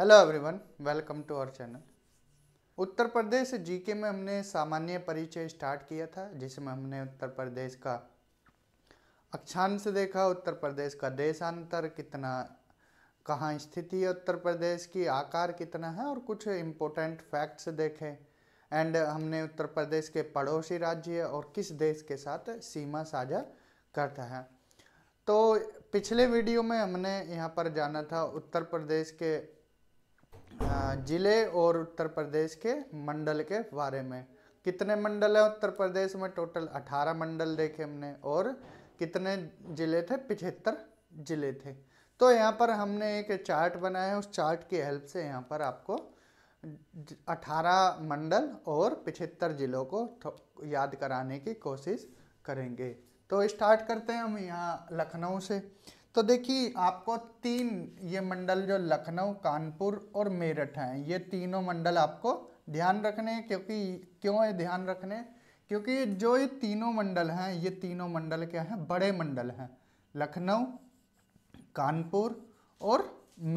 hello everyone welcome to our channel Uttar Pradesh GK में हमने सामान्य परिचय स्टार्ट किया था जिसमें हमने उत्तर प्रदेश का अक्षांश देखा उत्तर प्रदेश का देशांतर कितना कहाँ स्थिति है उत्तर प्रदेश की आकार कितना है और कुछ इम्पोर्टेंट फैक्ट्स देखे एंड हमने उत्तर प्रदेश के पड़ोसी राज्य और किस देश के साथ सीमा साझा करता है तो पिछले वीडियो में हमने यहाँ पर जाना था उत्तर प्रदेश के ज़िले और उत्तर प्रदेश के मंडल के बारे में कितने मंडल हैं उत्तर प्रदेश में टोटल 18 मंडल देखे हमने और कितने ज़िले थे पिछहत्तर ज़िले थे तो यहाँ पर हमने एक चार्ट बनाया है उस चार्ट की हेल्प से यहाँ पर आपको 18 मंडल और पिछहत्तर ज़िलों को याद कराने की कोशिश करेंगे तो स्टार्ट करते हैं हम यहाँ लखनऊ से तो देखिए आपको तीन ये मंडल जो लखनऊ कानपुर और मेरठ हैं ये तीनों मंडल आपको ध्यान रखने हैं क्योंकि क्यों ये ध्यान रखने क्योंकि जो ये तीनों मंडल हैं ये तीनों मंडल क्या हैं बड़े मंडल हैं लखनऊ कानपुर और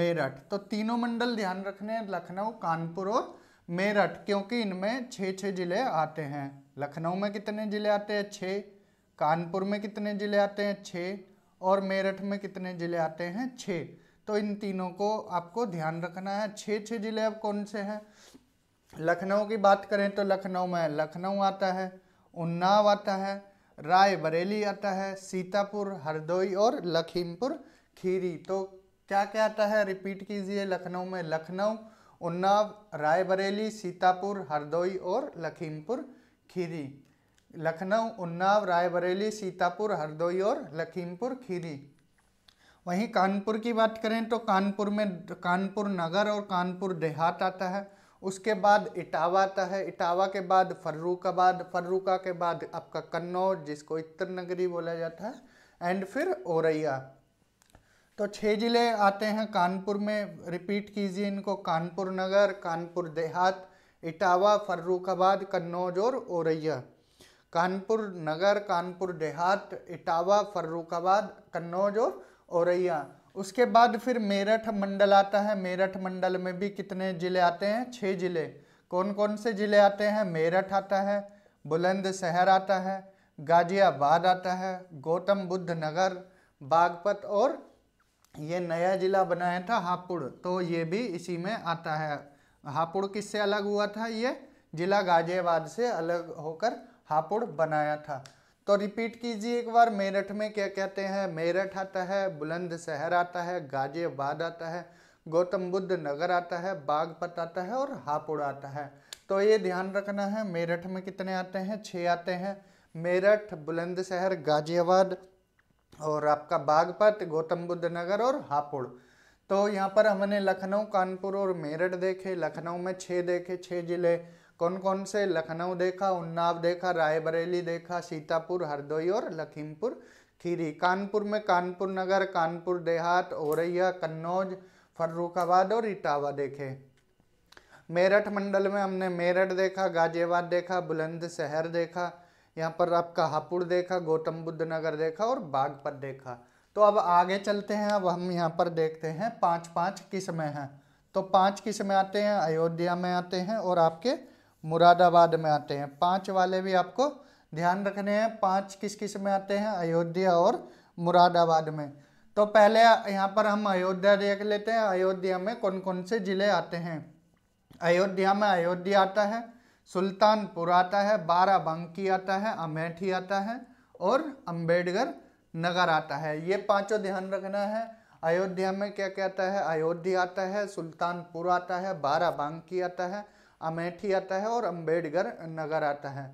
मेरठ तो तीनों मंडल ध्यान रखने हैं लखनऊ कानपुर और मेरठ क्योंकि इनमें छः छः ज़िले आते हैं लखनऊ में कितने ज़िले आते हैं छः कानपुर में कितने ज़िले आते हैं छः और मेरठ में कितने ज़िले आते हैं छः तो इन तीनों को आपको ध्यान रखना है छः छः ज़िले अब कौन से हैं लखनऊ की बात करें तो लखनऊ में लखनऊ आता है उन्नाव आता है रायबरेली आता है सीतापुर हरदोई और लखीमपुर खीरी तो क्या क्या आता है रिपीट कीजिए लखनऊ में लखनऊ उन्नाव रायबरेली सीतापुर हरदोई और लखीमपुर खीरी लखनऊ उन्नाव रायबरेली सीतापुर हरदोई और लखीमपुर खीरी वहीं कानपुर की बात करें तो कानपुर में कानपुर नगर और कानपुर देहात आता है उसके बाद इटावा आता है इटावा के बाद फर्रुखाबाद फर्रुखा के बाद आपका कन्नौज जिसको इतर नगरी बोला जाता है एंड फिर औरैया तो छः ज़िले आते हैं कानपुर में रिपीट कीजिए इनको कानपुर नगर कानपुर देहात इटावा फर्रुखाबाद कन्नौज और औरैया कानपुर नगर कानपुर देहात इटावा फर्रुखाबाद कन्नौज और औरैया उसके बाद फिर मेरठ मंडल आता है मेरठ मंडल में भी कितने ज़िले आते हैं छः ज़िले कौन कौन से ज़िले आते हैं मेरठ आता है बुलंदशहर आता है गाजियाबाद आता है गौतम बुद्ध नगर बागपत और ये नया ज़िला बनाया था हापुड़ तो ये भी इसी में आता है हापुड़ किससे अलग हुआ था ये ज़िला गाजियाबाद से अलग होकर हापुड़ बनाया था तो रिपीट कीजिए एक बार मेरठ में क्या कहते हैं मेरठ आता है बुलंदशहर आता है गाजियाबाद आता है गौतम बुद्ध नगर आता है बागपत आता है और हापुड़ आता है तो ये ध्यान रखना है मेरठ में कितने आते हैं छः आते हैं मेरठ बुलंदशहर गाजियाबाद और आपका बागपत गौतम बुद्ध नगर और हापुड़ तो यहाँ पर हमने लखनऊ कानपुर और मेरठ देखे लखनऊ में छः देखे छः ज़िले कौन कौन से लखनऊ देखा उन्नाव देखा रायबरेली देखा सीतापुर हरदोई और लखीमपुर खीरी कानपुर में कानपुर नगर कानपुर देहात औरैया कन्नौज फर्रुखाबाद और इटावा देखे मेरठ मंडल में हमने मेरठ देखा गाजियाबाद देखा बुलंद शहर देखा यहाँ पर आपका हापुड़ देखा गौतम बुद्ध नगर देखा और बागपत देखा तो अब आगे चलते हैं अब हम यहाँ पर देखते हैं पाँच पाँच किस्में हैं तो पाँच किस्में आते हैं अयोध्या में आते हैं और आपके मुरादाबाद में आते हैं पांच वाले भी आपको ध्यान रखने हैं पांच किस किस में आते हैं अयोध्या और मुरादाबाद में तो पहले यहाँ पर हम अयोध्या देख लेते हैं अयोध्या में कौन कौन से ज़िले आते हैं अयोध्या में अयोध्या आता है सुल्तानपुर आता है बाराबंकी आता है अमेठी आता है और अम्बेडकर नगर आता है ये पांचों ध्यान रखना है अयोध्या में क्या क्या आता है अयोध्या आता है सुल्तानपुर आता है बाराबंकी आता है अमेठी आता है और अम्बेडकर नगर आता है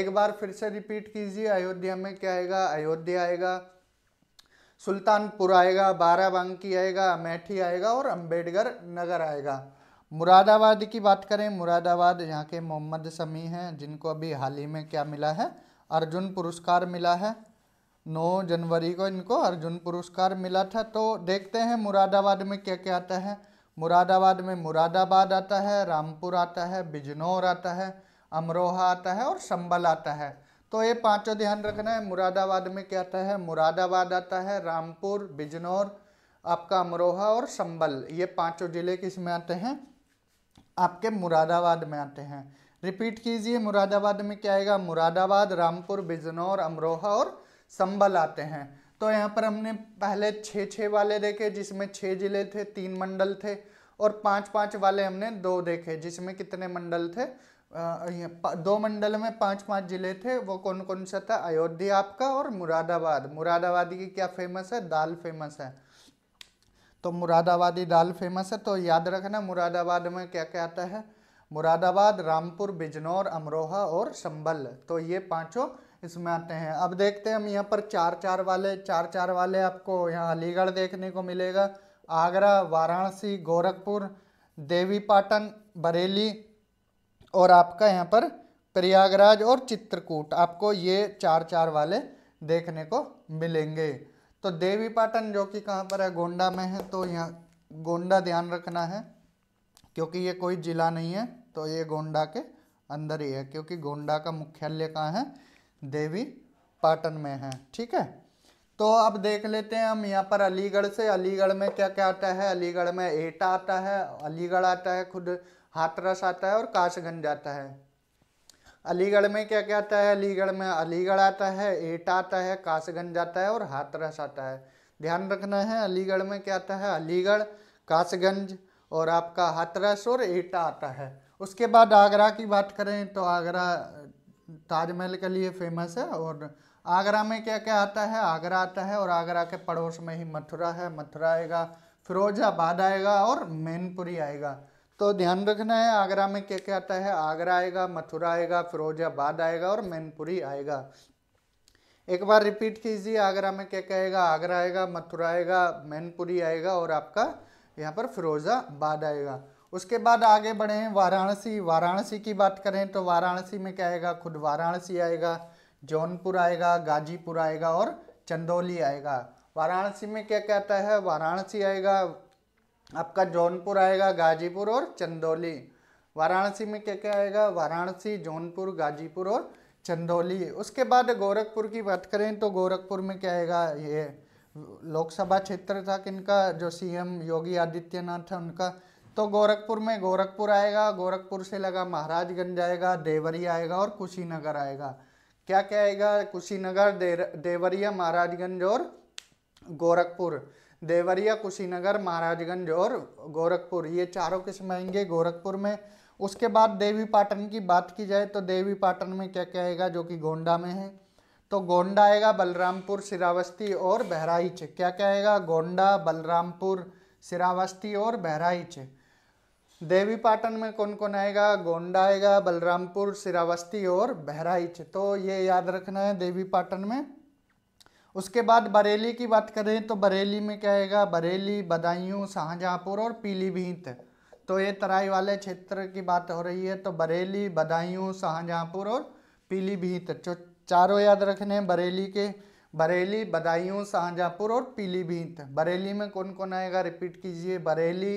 एक बार फिर से रिपीट कीजिए अयोध्या में क्या आएगा अयोध्या आएगा सुल्तानपुर आएगा बाराबंकी आएगा अमेठी आएगा और अम्बेडकर नगर आएगा मुरादाबाद की बात करें मुरादाबाद यहाँ के मोहम्मद शमी हैं जिनको अभी हाल ही में क्या मिला है अर्जुन पुरस्कार मिला है 9 जनवरी को इनको अर्जुन पुरस्कार मिला था तो देखते हैं मुरादाबाद में क्या क्या आता है मुरादाबाद में मुरादाबाद आता है रामपुर आता है बिजनौर आता है अमरोहा आता है और संबल आता है तो ये पांचों ध्यान रखना है मुरादाबाद में क्या आता है मुरादाबाद आता है रामपुर बिजनौर आपका अमरोहा और संबल ये पांचों ज़िले किस में आते हैं आपके मुरादाबाद में आते हैं रिपीट कीजिए मुरादाबाद में क्या आएगा मुरादाबाद रामपुर बिजनौर अमरोहा और संबल आते हैं तो यहाँ पर हमने पहले छः छः वाले देखे जिसमें छः जिले थे तीन मंडल थे और पाँच पाँच वाले हमने दो देखे जिसमें कितने मंडल थे दो मंडल में पाँच पाँच जिले थे वो कौन कौन सा था अयोध्या आपका और मुरादाबाद मुरादाबादी की क्या फेमस है दाल फेमस है तो मुरादाबादी दाल फेमस है तो याद रखना मुरादाबाद में क्या क्या आता है मुरादाबाद रामपुर बिजनौर अमरोहा और संभल तो ये पांचों इसमें आते हैं अब देखते हैं हम यहाँ पर चार चार वाले चार चार वाले आपको यहाँ अलीगढ़ देखने को मिलेगा आगरा वाराणसी गोरखपुर देवीपाटन बरेली और आपका यहाँ पर प्रयागराज और चित्रकूट आपको ये चार चार वाले देखने को मिलेंगे तो देवी पाटन जो कि कहाँ पर है गोंडा में है तो यहाँ गोंडा ध्यान रखना है क्योंकि ये कोई ज़िला नहीं है तो ये गोंडा के अंदर ही है क्योंकि गोंडा का मुख्यालय कहाँ है देवी पाटन में है ठीक है तो अब देख लेते हैं हम यहाँ पर अलीगढ़ से अलीगढ़ में क्या क्या आता है अलीगढ़ में एटा आता है अलीगढ़ आता है खुद हाथरस आता है और काशगंज आता है अलीगढ़ में क्या क्या आता है अलीगढ़ में अलीगढ़ आता है एटा आता है कासगंज आता है और हाथरस आता है ध्यान रखना है अलीगढ़ में क्या आता है अलीगढ़ कासगंज और आपका हाथरस और एटा आता है उसके बाद आगरा की बात करें तो आगरा ताजमहल के लिए फेमस है और आगरा में क्या क्या आता है आगरा आता है और आगरा के पड़ोस में ही मथुरा है मथुरा आएगा फिरोजाबाद आएगा और मैनपुरी आएगा तो ध्यान रखना है आगरा में क्या क्या आता है आगरा आएगा मथुरा आएगा फिरोजाबाद आएगा और मैनपुरी आएगा एक बार रिपीट कीजिए आगरा में क्या क्या आएगा आगरा आएगा मथुरा आएगा मैनपुरी आएगा और आपका यहाँ पर फिरोजाबाद आएगा उसके बाद आगे बढ़ें वाराणसी वाराणसी की बात करें तो वाराणसी में क्या आएगा खुद वाराणसी आएगा जौनपुर आएगा गाजीपुर आएगा और चंदौली आएगा वाराणसी में क्या क्या आता है वाराणसी आएगा आपका जौनपुर आएगा गाजीपुर और चंदौली वाराणसी में क्या क्या आएगा वाराणसी जौनपुर गाजीपुर और चंदौली उसके बाद गोरखपुर की बात करें तो गोरखपुर में क्या आएगा ये लोकसभा क्षेत्र था किनका जो सीएम योगी आदित्यनाथ था उनका तो गोरखपुर में गोरखपुर आएगा गोरखपुर से लगा महाराजगंज आएगा देवरिया आएगा और कुशीनगर आएगा क्या क्या आएगा कुशीनगर देवरिया महाराजगंज और गोरखपुर देवरिया कुशीनगर महाराजगंज और गोरखपुर ये चारों किस्म आएंगे गोरखपुर में उसके बाद देवी पाटन की बात की जाए तो देवी पाटन में क्या क्या आएगा जो कि गोंडा में है तो गोंडा आएगा बलरामपुर सिरावस्ती और बहराइच क्या क्या आएगा गोंडा बलरामपुर सिरावस्ती और बहराइच देवी पाटन में कौन कौन आएगा गोंडा आएगा बलरामपुर सिरावस्ती और बहराइच तो ये याद रखना है देवी पाटन में उसके बाद बरेली की बात करें तो बरेली में क्या आएगा बरेली बदायूं शाहजहाँपुर और पीलीभीत तो ये तराई वाले क्षेत्र की बात हो रही है तो बरेली बदायूं शाहजहाँपुर और पीलीभीत जो चारों याद रखने हैं बरेली के बरेली बदायूं शाहजहाँपुर और पीलीभीत बरेली में कौन कौन आएगा रिपीट कीजिए बरेली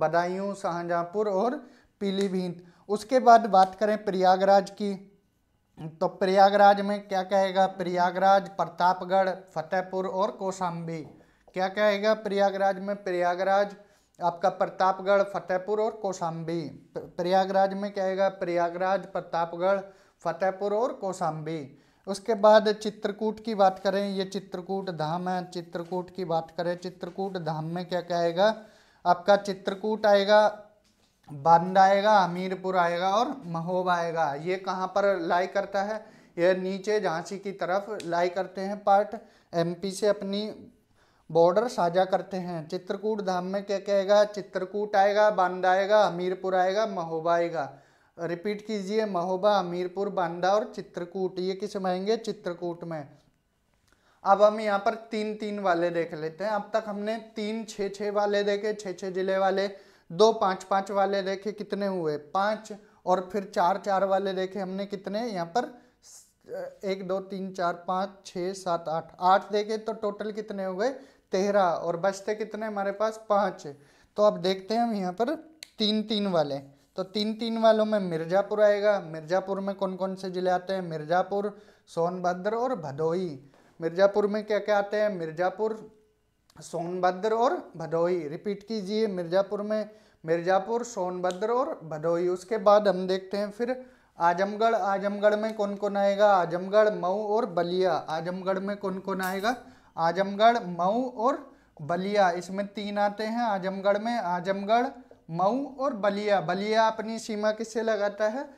बदायूं शाहजहाँपुर और पीलीभीत उसके बाद बात करें प्रयागराज की तो प्रयागराज में क्या कहेगा प्रयागराज प्रतापगढ़ फतेहपुर और कौशाम्बी क्या कहेगा प्रयागराज में प्रयागराज आपका प्रतापगढ़ फतेहपुर और कौशाम्बी प्रयागराज में कहेगा प्रयागराज प्रतापगढ़ फतेहपुर और कौशाम्बी उसके बाद चित्रकूट की बात करें ये चित्रकूट धाम है चित्रकूट की बात करें चित्रकूट धाम में क्या कहेगा आपका चित्रकूट आएगा बंद आएगा हमीरपुर आएगा और महोबा आएगा ये कहाँ पर लाई करता है ये नीचे झांसी की तरफ लाई करते हैं पार्ट एमपी से अपनी बॉर्डर साझा करते हैं चित्रकूट धाम में क्या क्या आएगा चित्रकूट आएगा बंद आएगा हमीरपुर आएगा महोबा आएगा रिपीट कीजिए महोबा हमीरपुर बांदा और चित्रकूट ये किस में आएंगे चित्रकूट में अब हम यहाँ पर तीन तीन वाले देख लेते हैं अब तक हमने तीन छः छः वाले देखे छः छः जिले वाले दो पाँच पाँच वाले देखे कितने हुए पाँच और फिर चार चार वाले देखे हमने कितने यहाँ पर एक दो तीन चार पाँच छः सात आठ आठ देखे तो टोटल कितने हो गए तेरह और बचते कितने हमारे पास पाँच तो अब देखते हैं हम यहाँ पर तीन तीन वाले तो तीन तीन वालों में मिर्ज़ापुर आएगा मिर्ज़ापुर में कौन कौन से ज़िले आते हैं मिर्ज़ापुर सोनभद्र और भदोही मिर्ज़ापुर में क्या क्या आते हैं मिर्ज़ापुर सोनभद्र और भदोही रिपीट कीजिए मिर्ज़ापुर में मिर्ज़ापुर सोनभद्र और भदोही उसके बाद हम देखते हैं फिर आजमगढ़ आजमगढ़ में कौन कौन आएगा आजमगढ़ मऊ और बलिया आजमगढ़ में कौन कौन आएगा आजमगढ़ मऊ और बलिया इसमें तीन आते हैं आजमगढ़ में आजमगढ़ मऊ और बलिया बलिया अपनी सीमा किससे लगाता है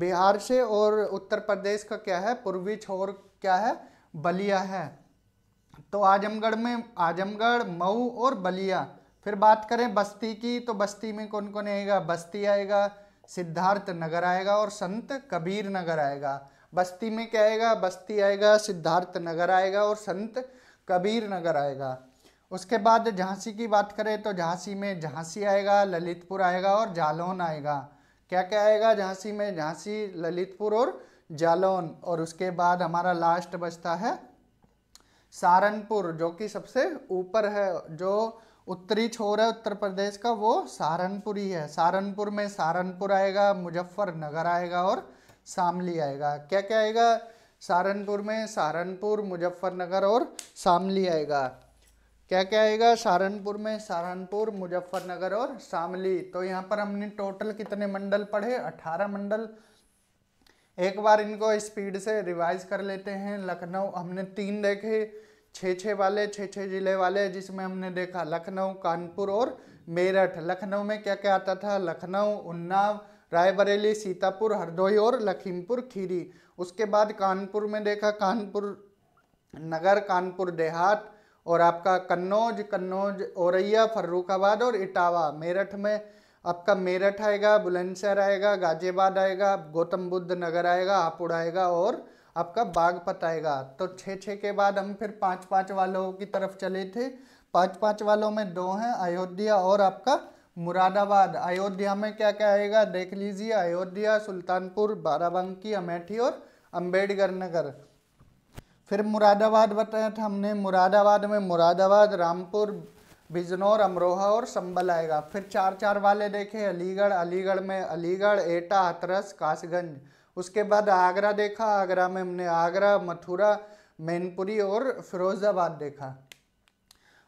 बिहार से और उत्तर प्रदेश का क्या है पूर्वी छोर क्या है बलिया है तो आजमगढ़ में आजमगढ़ मऊ और बलिया फिर बात करें बस्ती की तो बस्ती में कौन कौन आएगा बस्ती आएगा सिद्धार्थ नगर आएगा और संत कबीर नगर आएगा बस्ती में क्या आएगा बस्ती आएगा सिद्धार्थ नगर आएगा और संत कबीर नगर आएगा उसके बाद झांसी की बात करें तो झांसी में झांसी आएगा ललितपुर आएगा और जालौन आएगा क्या क्या आएगा झांसी में झांसी ललितपुर और जालौन और उसके बाद हमारा लास्ट बचता है सहारनपुर जो कि सबसे ऊपर है जो उत्तरी छोर है उत्तर प्रदेश का वो सहारनपुर ही है सहारनपुर में सहारनपुर आएगा मुजफ्फरनगर आएगा और शामली आएगा क्या क्या आएगा सहारनपुर में सहारनपुर मुजफ्फरनगर और शामली आएगा क्या क्या आएगा सहारनपुर में सहारनपुर मुजफ्फरनगर और शामली तो यहाँ पर हमने टोटल कितने मंडल पढ़े अठारह मंडल एक बार इनको स्पीड से रिवाइज कर लेते हैं लखनऊ हमने तीन देखे छः छः वाले छः छः ज़िले वाले जिसमें हमने देखा लखनऊ कानपुर और मेरठ लखनऊ में क्या क्या आता था लखनऊ उन्नाव रायबरेली सीतापुर हरदोई और लखीमपुर खीरी उसके बाद कानपुर में देखा कानपुर नगर कानपुर देहात और आपका कन्नौज कन्नौज औरैया फर्रुखाबाद और इटावा मेरठ में आपका मेरठ आएगा बुलंदशहर आएगा गाजियाबाद आएगा गौतम बुद्ध नगर आएगा हापुड़ आएगा और आपका बागपत आएगा तो छः छः के बाद हम फिर पाँच पाँच वालों की तरफ चले थे पाँच पाँच वालों में दो हैं अयोध्या और आपका मुरादाबाद अयोध्या में क्या क्या आएगा देख लीजिए अयोध्या सुल्तानपुर बाराबंकी अमेठी और अम्बेडकर नगर फिर मुरादाबाद बताया था हमने मुरादाबाद में मुरादाबाद रामपुर बिजनौर अमरोहा और संबल आएगा फिर चार चार वाले देखे अलीगढ़ अलीगढ़ में अलीगढ़ एटा हतरस कासगंज उसके बाद आगरा देखा आगरा में हमने आगरा मथुरा मैनपुरी और फिरोज़ाबाद देखा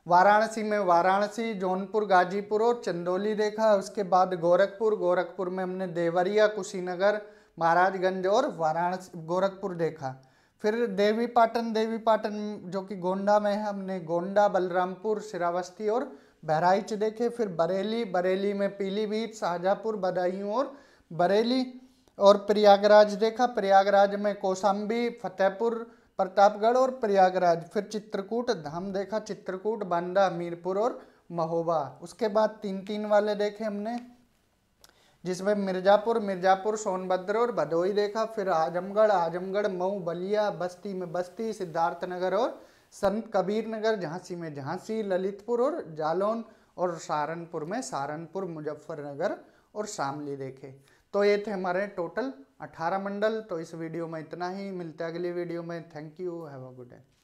वाराणसी में वाराणसी जौनपुर गाजीपुर और चंदौली देखा उसके बाद गोरखपुर गोरखपुर में हमने देवरिया कुशीनगर महाराजगंज और वाराणसी गोरखपुर देखा फिर देवी पाटन देवी पाटन जो कि गोंडा में है हमने गोंडा बलरामपुर श्रावस्ती और बहराइच देखे फिर बरेली बरेली में पीलीभीत शाहजहाँपुर बदायूं और बरेली और प्रयागराज देखा प्रयागराज में कौशाम्बी फतेहपुर प्रतापगढ़ और प्रयागराज फिर चित्रकूट धाम देखा चित्रकूट बांदा मीरपुर और महोबा उसके बाद तीन तीन वाले देखे हमने जिसमें मिर्ज़ापुर मिर्ज़ापुर सोनभद्र और भदोई देखा फिर आजमगढ़ आजमगढ़ मऊ बलिया बस्ती में बस्ती सिद्धार्थनगर और संत कबीर नगर झांसी में झांसी ललितपुर और जालौन और सहारनपुर में सहारनपुर मुजफ्फरनगर और शामली देखे तो ये थे हमारे टोटल 18 मंडल तो इस वीडियो में इतना ही मिलते अगली वीडियो में thank you have a good day